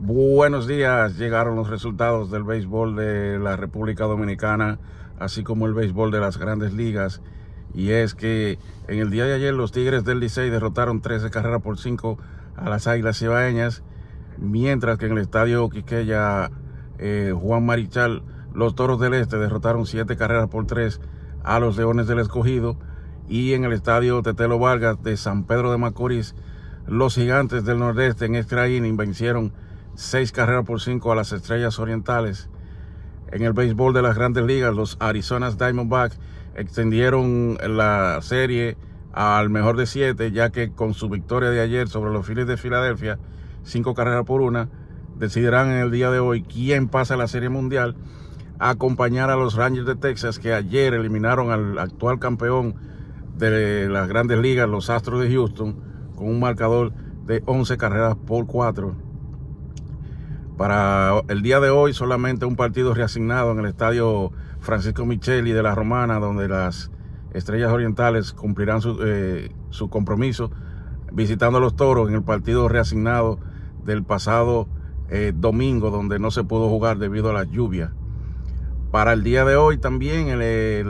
Buenos días, llegaron los resultados del béisbol de la República Dominicana, así como el béisbol de las grandes ligas. Y es que en el día de ayer los Tigres del Licey derrotaron 13 carreras por 5 a las Águilas Cibaeñas, mientras que en el estadio Quiqueya eh, Juan Marichal, los Toros del Este derrotaron 7 carreras por 3 a los Leones del Escogido. Y en el estadio Tetelo Vargas de San Pedro de Macorís, los Gigantes del Nordeste en extra vencieron seis carreras por cinco a las Estrellas Orientales. En el béisbol de las grandes ligas, los Arizona Diamondbacks extendieron la serie al mejor de siete, ya que con su victoria de ayer sobre los Phillies de Filadelfia, cinco carreras por una, decidirán en el día de hoy quién pasa a la Serie Mundial a acompañar a los Rangers de Texas que ayer eliminaron al actual campeón de las grandes ligas, los Astros de Houston, con un marcador de 11 carreras por cuatro. Para el día de hoy solamente un partido reasignado en el estadio Francisco Micheli de la Romana, donde las Estrellas Orientales cumplirán su, eh, compromiso visitando a los Toros en el partido reasignado del pasado eh, domingo, donde no se pudo jugar debido a la lluvia. Para el día de hoy también el, eh,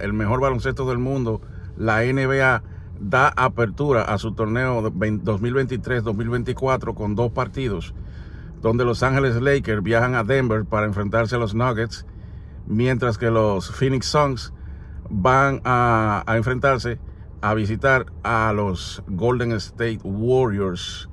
el mejor baloncesto del mundo, la NBA, da apertura a su torneo 2023-2024 con dos partidos donde Los Angeles Lakers viajan a Denver para enfrentarse a los Nuggets, mientras que los Phoenix Suns van a, a enfrentarse a visitar a los Golden State Warriors.